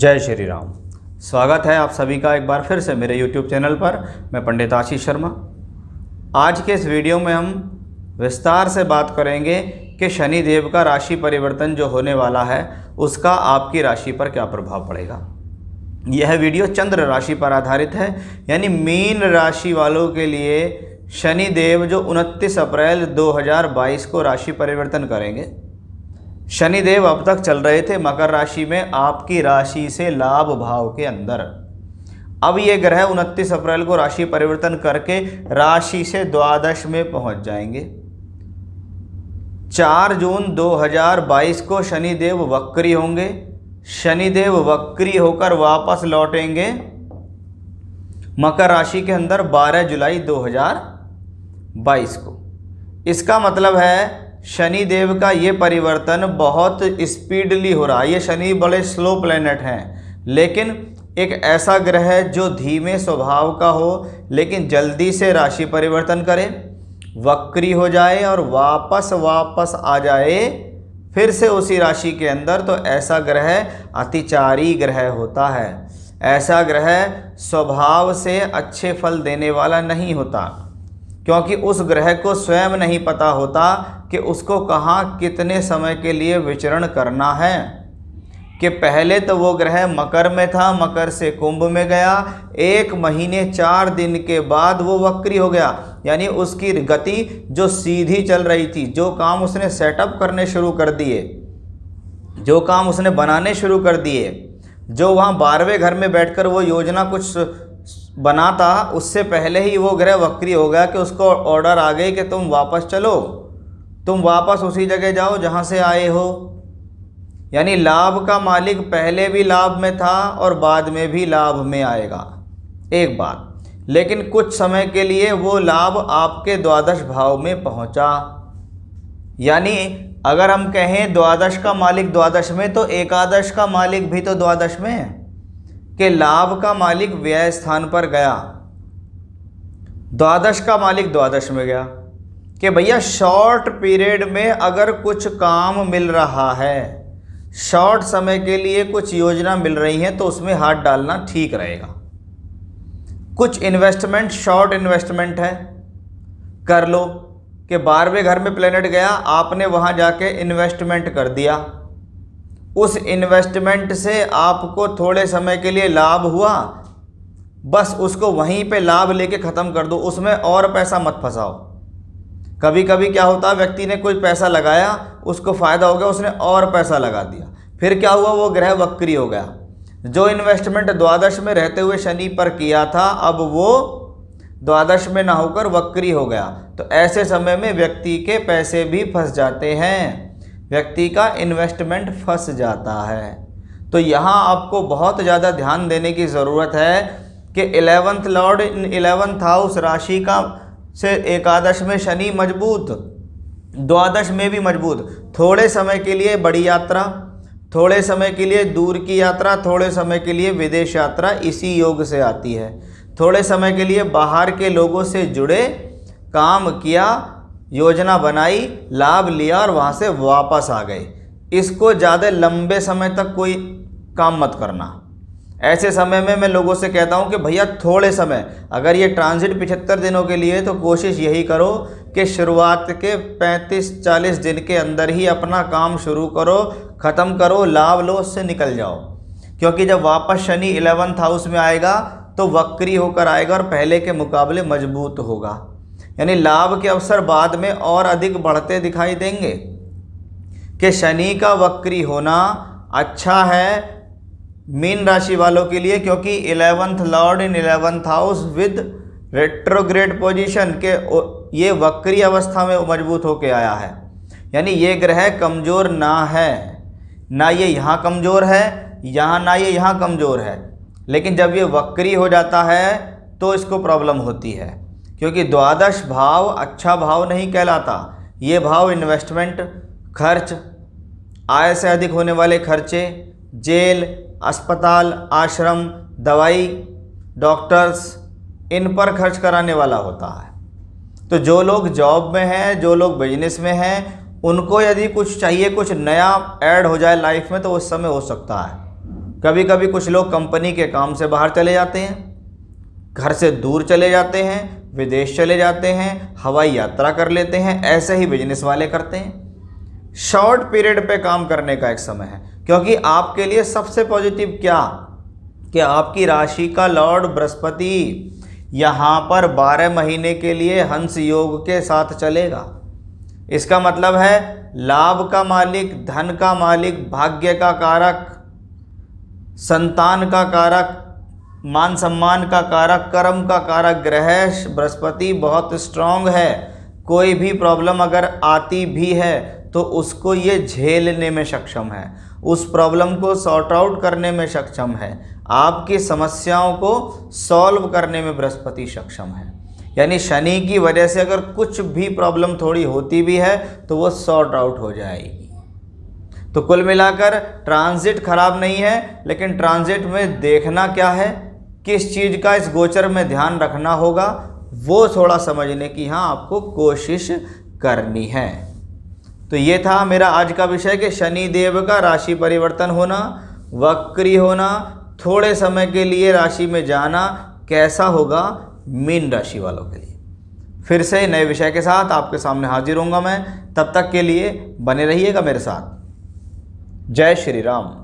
जय श्री राम स्वागत है आप सभी का एक बार फिर से मेरे YouTube चैनल पर मैं पंडित आशीष शर्मा आज के इस वीडियो में हम विस्तार से बात करेंगे कि शनि देव का राशि परिवर्तन जो होने वाला है उसका आपकी राशि पर क्या प्रभाव पड़ेगा यह वीडियो चंद्र राशि पर आधारित है यानी मीन राशि वालों के लिए शनि देव जो 29 अप्रैल 2022 को राशि परिवर्तन करेंगे शनिदेव अब तक चल रहे थे मकर राशि में आपकी राशि से लाभ भाव के अंदर अब ये ग्रह 29 अप्रैल को राशि परिवर्तन करके राशि से द्वादश में पहुंच जाएंगे 4 जून 2022 को शनिदेव वक्री होंगे शनिदेव वक्री होकर वापस लौटेंगे मकर राशि के अंदर 12 जुलाई 2022 को इसका मतलब है शनि देव का ये परिवर्तन बहुत स्पीडली हो रहा है ये शनि बड़े स्लो प्लेनेट हैं लेकिन एक ऐसा ग्रह है जो धीमे स्वभाव का हो लेकिन जल्दी से राशि परिवर्तन करे वक्री हो जाए और वापस वापस आ जाए फिर से उसी राशि के अंदर तो ऐसा ग्रह अतिचारी ग्रह होता है ऐसा ग्रह स्वभाव से अच्छे फल देने वाला नहीं होता क्योंकि उस ग्रह को स्वयं नहीं पता होता कि उसको कहाँ कितने समय के लिए विचरण करना है कि पहले तो वो ग्रह मकर में था मकर से कुंभ में गया एक महीने चार दिन के बाद वो वक्री हो गया यानी उसकी गति जो सीधी चल रही थी जो काम उसने सेटअप करने शुरू कर दिए जो काम उसने बनाने शुरू कर दिए जो वहाँ बारहवें घर में बैठकर वो योजना कुछ बना था उससे पहले ही वो ग्रह वक्री हो गया कि उसको ऑर्डर आ गई कि तुम वापस चलो तुम वापस उसी जगह जाओ जहाँ से आए हो यानी लाभ का मालिक पहले भी लाभ में था और बाद में भी लाभ में आएगा एक बात लेकिन कुछ समय के लिए वो लाभ आपके द्वादश भाव में पहुंचा यानी अगर हम कहें द्वादश का मालिक द्वादश में तो एकादश का मालिक भी तो द्वादश में है के लाभ का मालिक व्यय स्थान पर गया द्वादश का मालिक द्वादश में गया कि भैया शॉर्ट पीरियड में अगर कुछ काम मिल रहा है शॉर्ट समय के लिए कुछ योजना मिल रही है तो उसमें हाथ डालना ठीक रहेगा कुछ इन्वेस्टमेंट शॉर्ट इन्वेस्टमेंट है कर लो कि बारहवें घर में प्लेनेट गया आपने वहाँ जाके इन्वेस्टमेंट कर दिया उस इन्वेस्टमेंट से आपको थोड़े समय के लिए लाभ हुआ बस उसको वहीं पे लाभ लेके ख़त्म कर दो उसमें और पैसा मत फंसाओ कभी कभी क्या होता है व्यक्ति ने कोई पैसा लगाया उसको फ़ायदा हो गया उसने और पैसा लगा दिया फिर क्या हुआ वो ग्रह वक्री हो गया जो इन्वेस्टमेंट द्वादश में रहते हुए शनि पर किया था अब वो द्वादश में ना होकर वक्री हो गया तो ऐसे समय में व्यक्ति के पैसे भी फंस जाते हैं व्यक्ति का इन्वेस्टमेंट फंस जाता है तो यहाँ आपको बहुत ज़्यादा ध्यान देने की ज़रूरत है कि eleventh lord in eleventh house राशि का से एकादश में शनि मजबूत द्वादश में भी मजबूत थोड़े समय के लिए बड़ी यात्रा थोड़े समय के लिए दूर की यात्रा थोड़े समय के लिए विदेश यात्रा इसी योग से आती है थोड़े समय के लिए बाहर के लोगों से जुड़े काम किया योजना बनाई लाभ लिया और वहाँ से वापस आ गए इसको ज़्यादा लंबे समय तक कोई काम मत करना ऐसे समय में मैं लोगों से कहता हूँ कि भैया थोड़े समय अगर ये ट्रांजिट पिछहत्तर दिनों के लिए तो कोशिश यही करो कि शुरुआत के 35-40 दिन के अंदर ही अपना काम शुरू करो ख़त्म करो लाभ लो उससे निकल जाओ क्योंकि जब वापस शनि इलेवंथ हाउस में आएगा तो वक्री होकर आएगा और पहले के मुकाबले मजबूत होगा यानी लाभ के अवसर बाद में और अधिक बढ़ते दिखाई देंगे कि शनि का वक्री होना अच्छा है मीन राशि वालों के लिए क्योंकि eleventh lord in eleventh house with retrograde position के ये वक्री अवस्था में मजबूत होके आया है यानी ये ग्रह कमज़ोर ना है ना ये यहाँ कमज़ोर है यहाँ ना ये यहाँ कमज़ोर है लेकिन जब ये वक्री हो जाता है तो इसको प्रॉब्लम होती है क्योंकि द्वादश भाव अच्छा भाव नहीं कहलाता ये भाव इन्वेस्टमेंट खर्च आय से अधिक होने वाले खर्चे जेल अस्पताल आश्रम दवाई डॉक्टर्स इन पर खर्च कराने वाला होता है तो जो लोग जॉब में हैं जो लोग बिजनेस में हैं उनको यदि कुछ चाहिए कुछ नया ऐड हो जाए लाइफ में तो उस समय हो सकता है कभी कभी कुछ लोग कंपनी के काम से बाहर चले जाते हैं घर से दूर चले जाते हैं विदेश चले जाते हैं हवाई यात्रा कर लेते हैं ऐसे ही बिजनेस वाले करते हैं शॉर्ट पीरियड पे काम करने का एक समय है क्योंकि आपके लिए सबसे पॉजिटिव क्या कि आपकी राशि का लॉर्ड बृहस्पति यहाँ पर 12 महीने के लिए हंस योग के साथ चलेगा इसका मतलब है लाभ का मालिक धन का मालिक भाग्य का कारक संतान का कारक मान सम्मान का कारक कर्म का कारक ग्रह बृहस्पति बहुत स्ट्रांग है कोई भी प्रॉब्लम अगर आती भी है तो उसको ये झेलने में सक्षम है उस प्रॉब्लम को सॉर्ट आउट करने में सक्षम है आपकी समस्याओं को सॉल्व करने में बृहस्पति सक्षम है यानी शनि की वजह से अगर कुछ भी प्रॉब्लम थोड़ी होती भी है तो वो सॉर्ट आउट हो जाएगी तो कुल मिलाकर ट्रांजिट खराब नहीं है लेकिन ट्रांजिट में देखना क्या है किस चीज़ का इस गोचर में ध्यान रखना होगा वो थोड़ा समझने की यहाँ आपको कोशिश करनी है तो ये था मेरा आज का विषय कि शनि देव का राशि परिवर्तन होना वक्री होना थोड़े समय के लिए राशि में जाना कैसा होगा मीन राशि वालों के लिए फिर से नए विषय के साथ आपके सामने हाजिर होऊंगा मैं तब तक के लिए बने रहिएगा मेरे साथ जय श्री राम